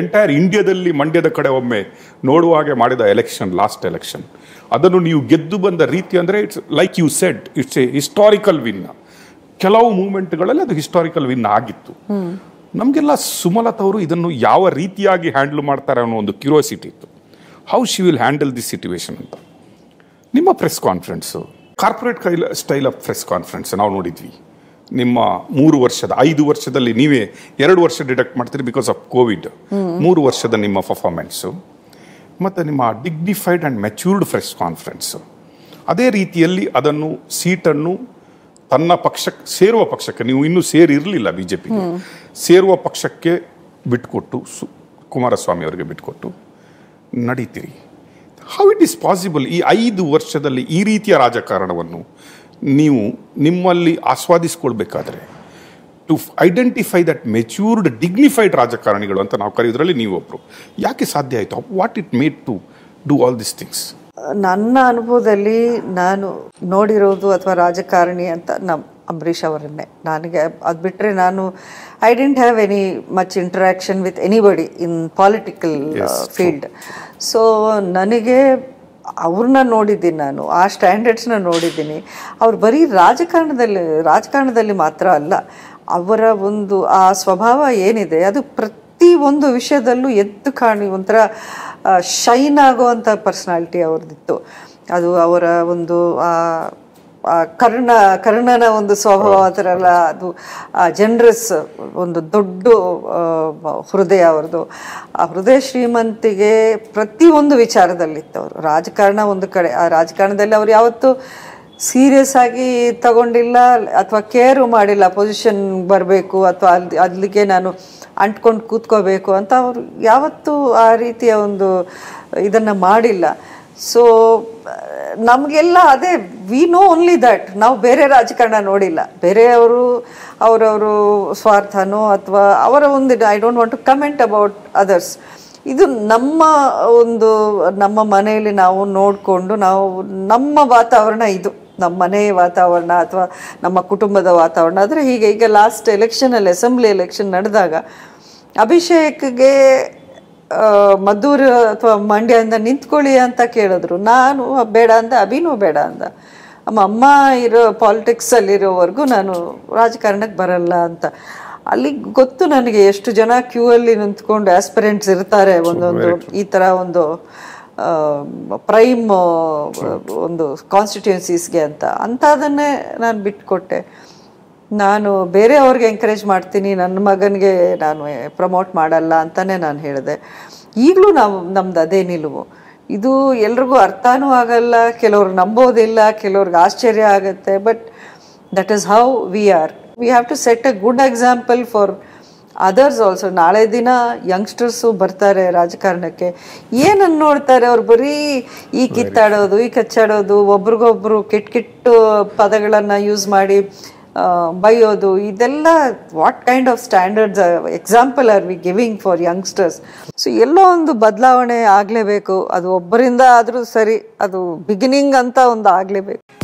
entire ಇಂಡಿಯಾದಲ್ಲಿ ಮಂಡ್ಯದ ಕಡೆ ಒಮ್ಮೆ ನೋಡುವ ಹಾಗೆ ಮಾಡಿದ ಎಲೆಕ್ಷನ್ ಲಾಸ್ಟ್ ಎಲೆಕ್ಷನ್ ಅದನ್ನು ನೀವು ಗೆದ್ದು ಬಂದ ರೀತಿ ಅಂದರೆ it's like you said it's a historical win ಕೆಲವು ಮೂಮೆಂಟ್ಗಳಲ್ಲಿ ಅದು ಹಿಸ್ಟಾರಿಕಲ್ ವಿನ್ ಆಗಿತ್ತು ನಮಗೆಲ್ಲ ಸುಮಲತಾ ಅವರು ಇದನ್ನು ಯಾವ ರೀತಿಯಾಗಿ ಹ್ಯಾಂಡಲ್ ಮಾಡ್ತಾರೆ ಅನ್ನೋ ಒಂದು ಕ್ಯೂರಿಯಾಸಿಟಿ ಇತ್ತು how she will handle this situation ಅಂತ ನಿಮ್ಮ ಪ್ರೆಸ್ ಕಾನ್ಫರೆನ್ಸು ಕಾರ್ಪೊರೇಟ್ ಕೈಲ ಸ್ಟೈಲ್ ಆಫ್ ಪ್ರೆಸ್ ಕಾನ್ಫರೆನ್ಸ್ ನಾವು ನೋಡಿದ್ವಿ ನಿಮ್ಮ ಮೂರು ವರ್ಷದ ಐದು ವರ್ಷದಲ್ಲಿ ನೀವೇ ಎರಡು ವರ್ಷ ಡಿಡಕ್ಟ್ ಮಾಡ್ತೀರಿ ಬಿಕಾಸ್ ಆಫ್ ಕೋವಿಡ್ ಮೂರು ವರ್ಷದ ನಿಮ್ಮ ಪರ್ಫಾರ್ಮೆನ್ಸು ಮತ್ತು ನಿಮ್ಮ dignified and matured press conference ಅದೇ ರೀತಿಯಲ್ಲಿ ಅದನ್ನು ಸೀಟನ್ನು ತನ್ನ ಪಕ್ಷಕ್ಕೆ ಸೇರುವ ಪಕ್ಷಕ್ಕೆ ನೀವು ಇನ್ನೂ ಸೇರಿರಲಿಲ್ಲ ಬಿ ಜೆ ಪಿಗೆ ಸೇರುವ ಪಕ್ಷಕ್ಕೆ ಬಿಟ್ಕೊಟ್ಟು ಸು ಕುಮಾರಸ್ವಾಮಿ ಅವರಿಗೆ ಬಿಟ್ಕೊಟ್ಟು ನಡೀತೀರಿ ಹೌ ಇಟ್ ಈಸ್ ಪಾಸಿಬಲ್ ಈ ಐದು ವರ್ಷದಲ್ಲಿ ಈ ರೀತಿಯ ರಾಜಕಾರಣವನ್ನು ನೀವು ನಿಮ್ಮಲ್ಲಿ ಆಸ್ವಾದಿಸ್ಕೊಳ್ಬೇಕಾದ್ರೆ to identify that matured dignified ರಾಜಕಾರಣಿಗಳು ಅಂತ ನಾವು ಕರೆಯೋದ್ರಲ್ಲಿ ನೀವು ಯಾಕೆ ಸಾಧ್ಯ ಆಯಿತು what it made to do all this things ನನ್ನ ಅನುಭವದಲ್ಲಿ ನಾನು ನೋಡಿರೋದು ಅಥವಾ ರಾಜಕಾರಣಿ ಅಂತ ನಮ್ಮ ಅಂಬರೀಷ್ ಅವರನ್ನೇ ನನಗೆ ಅದು ಬಿಟ್ಟರೆ ನಾನು I didn't have any much interaction with anybody in political field so ನನಗೆ ಅವ್ರನ್ನ ನೋಡಿದ್ದೀನಿ ನಾನು ಆ ಸ್ಟ್ಯಾಂಡರ್ಡ್ಸ್ನ ನೋಡಿದ್ದೀನಿ ಅವ್ರು ಬರೀ ರಾಜಕಾರಣದಲ್ಲಿ ರಾಜಕಾರಣದಲ್ಲಿ ಮಾತ್ರ ಅಲ್ಲ ಅವರ ಒಂದು ಆ ಸ್ವಭಾವ ಏನಿದೆ ಅದು ಪ್ರತಿ ಒಂದು ವಿಷಯದಲ್ಲೂ ಎದ್ದು ಕಾಣಿ ಒಂಥರ ಶೈನ್ ಆಗುವಂಥ ಪರ್ಸ್ನಾಲಿಟಿ ಅವ್ರದ್ದಿತ್ತು ಅದು ಅವರ ಒಂದು ಕರ್ಣ ಕರ್ಣನ ಒಂದು ಸ್ವಭಾವ ಆ ಥರ ಎಲ್ಲ ಅದು ಜನರಸ್ ಒಂದು ದೊಡ್ಡ ಹೃದಯ ಅವ್ರದ್ದು ಆ ಹೃದಯ ಶ್ರೀಮಂತಿಗೆ ಪ್ರತಿಯೊಂದು ವಿಚಾರದಲ್ಲಿತ್ತು ಅವರು ರಾಜಕಾರಣ ಒಂದು ಕಡೆ ಆ ರಾಜಕಾರಣದಲ್ಲಿ ಅವ್ರು ಯಾವತ್ತೂ ಸೀರಿಯಸ್ ಆಗಿ ತಗೊಂಡಿಲ್ಲ ಅಥವಾ ಕೇರು ಮಾಡಿಲ್ಲ ಪೊಸಿಷನ್ ಬರಬೇಕು ಅಥವಾ ಅಲ್ಲಿ ಅಲ್ಲಿಗೆ ನಾನು ಅಂಟ್ಕೊಂಡು ಕೂತ್ಕೋಬೇಕು ಅಂತ ಅವರು ಯಾವತ್ತೂ ಆ ರೀತಿಯ ಒಂದು ಇದನ್ನು ಮಾಡಿಲ್ಲ ಸೊ ನಮಗೆಲ್ಲ ಅದೇ ವಿ ನೋ ಓನ್ಲಿ ದಟ್ ನಾವು ಬೇರೆ ರಾಜಕಾರಣ ನೋಡಿಲ್ಲ ಬೇರೆಯವರು ಅವರವರು ಸ್ವಾರ್ಥನೋ ಅಥವಾ ಅವರ ಒಂದು I don't want to comment about others ಇದು ನಮ್ಮ ಒಂದು ನಮ್ಮ ಮನೆಯಲ್ಲಿ ನಾವು ನೋಡಿಕೊಂಡು ನಾವು ನಮ್ಮ ವಾತಾವರಣ ಇದು ನಮ್ಮ ಮನೆಯ ವಾತಾವರಣ ಅಥವಾ ನಮ್ಮ ಕುಟುಂಬದ ವಾತಾವರಣ ಆದರೆ ಹೀಗೆ ಈಗ ಲಾಸ್ಟ್ ಎಲೆಕ್ಷನಲ್ಲಿ ಅಸೆಂಬ್ಲಿ ಎಲೆಕ್ಷನ್ ನಡೆದಾಗ ಅಭಿಷೇಕ್ಗೆ ಮದ್ದೂರು ಅಥವಾ ಮಂಡ್ಯದಿಂದ ನಿಂತ್ಕೊಳ್ಳಿ ಅಂತ ಕೇಳಿದ್ರು ನಾನು ಬೇಡ ಅಂದ ಅಭಿನೂ ಬೇಡ ಅಂದ ನಮ್ಮ ಅಮ್ಮ ಇರೋ ಪಾಲಿಟಿಕ್ಸಲ್ಲಿರೋವರೆಗೂ ನಾನು ರಾಜಕಾರಣಕ್ಕೆ ಬರಲ್ಲ ಅಂತ ಅಲ್ಲಿ ಗೊತ್ತು ನನಗೆ ಎಷ್ಟು ಜನ ಕ್ಯೂ ಅಲ್ಲಿ ನಿಂತ್ಕೊಂಡು ಆಸ್ಪಿರೆಂಟ್ಸ್ ಇರ್ತಾರೆ ಒಂದೊಂದು ಈ ಥರ ಒಂದು ಪ್ರೈಮ್ ಒಂದು ಕಾನ್ಸ್ಟಿಟ್ಯೂನ್ಸೀಸ್ಗೆ ಅಂತ ಅಂಥದನ್ನೇ ನಾನು ಬಿಟ್ಕೊಟ್ಟೆ ನಾನು ಅವ್ರಿಗೆ ಎಂಕರೇಜ್ ಮಾಡ್ತೀನಿ ನನ್ನ ಮಗನಿಗೆ ನಾನು ಪ್ರಮೋಟ್ ಮಾಡಲ್ಲ ಅಂತಲೇ ನಾನು ಹೇಳಿದೆ ಈಗಲೂ ನಾವು ನಮ್ದು ಅದೇ ನಿಲುವು ಇದು ಎಲ್ರಿಗೂ ಅರ್ಥನೂ ಆಗಲ್ಲ ಕೆಲವ್ರು ನಂಬೋದಿಲ್ಲ ಕೆಲವ್ರಿಗೆ ಆಶ್ಚರ್ಯ ಆಗುತ್ತೆ but that is how we are we have to set a good example for others also ನಾಳೆ ದಿನ ಯಂಗ್ಸ್ಟರ್ಸು ಬರ್ತಾರೆ ರಾಜಕಾರಣಕ್ಕೆ ಏನನ್ನು ನೋಡ್ತಾರೆ ಅವ್ರು ಬರೀ ಈ ಕಿತ್ತಾಡೋದು ಈ ಕಚ್ಚಾಡೋದು ಒಬ್ರಿಗೊಬ್ರು ಕೆಟ್ಟ ಕೆಟ್ಟ ಪದಗಳನ್ನು ಯೂಸ್ ಮಾಡಿ ಬೈಯೋದು ಇದೆಲ್ಲ what kind of standards example are we giving for youngsters so ಎಲ್ಲೋ ಒಂದು ಬದಲಾವಣೆ ಆಗಲೇಬೇಕು ಅದು ಒಬ್ಬರಿಂದ ಆದರೂ ಸರಿ ಅದು ಬಿಗಿನಿಂಗ್ ಅಂತ ಒಂದು ಆಗಲೇಬೇಕು